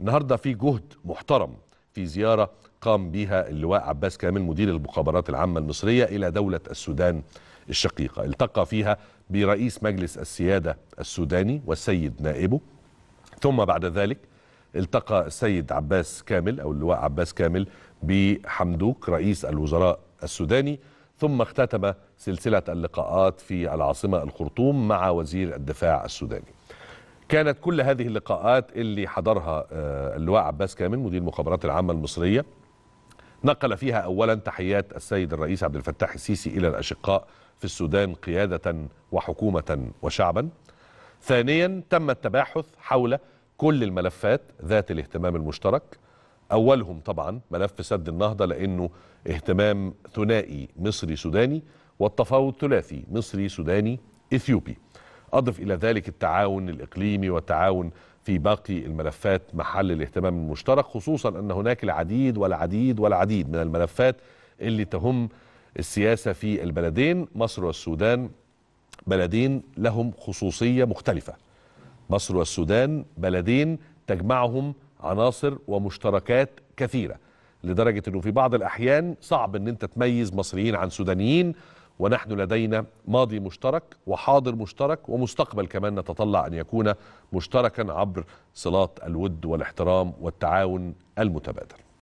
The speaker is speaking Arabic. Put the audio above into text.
النهارده في جهد محترم في زياره قام بها اللواء عباس كامل مدير المخابرات العامه المصريه الى دوله السودان الشقيقه التقى فيها برئيس مجلس السياده السوداني والسيد نائبه ثم بعد ذلك التقى السيد عباس كامل او اللواء عباس كامل بحمدوك رئيس الوزراء السوداني ثم اختتم سلسله اللقاءات في العاصمه الخرطوم مع وزير الدفاع السوداني كانت كل هذه اللقاءات اللي حضرها آه، اللواء عباس كامل مدير المخابرات العامة المصرية نقل فيها أولا تحيات السيد الرئيس عبد الفتاح السيسي إلى الأشقاء في السودان قيادة وحكومة وشعبا ثانيا تم التباحث حول كل الملفات ذات الاهتمام المشترك أولهم طبعا ملف سد النهضة لأنه اهتمام ثنائي مصري سوداني والتفاوض ثلاثي مصري سوداني إثيوبي أضف إلى ذلك التعاون الإقليمي والتعاون في باقي الملفات محل الاهتمام المشترك خصوصا أن هناك العديد والعديد والعديد من الملفات اللي تهم السياسة في البلدين مصر والسودان بلدين لهم خصوصية مختلفة مصر والسودان بلدين تجمعهم عناصر ومشتركات كثيرة لدرجة أنه في بعض الأحيان صعب أن أنت تميز مصريين عن سودانيين ونحن لدينا ماضي مشترك وحاضر مشترك ومستقبل كمان نتطلع أن يكون مشتركا عبر صلات الود والاحترام والتعاون المتبادل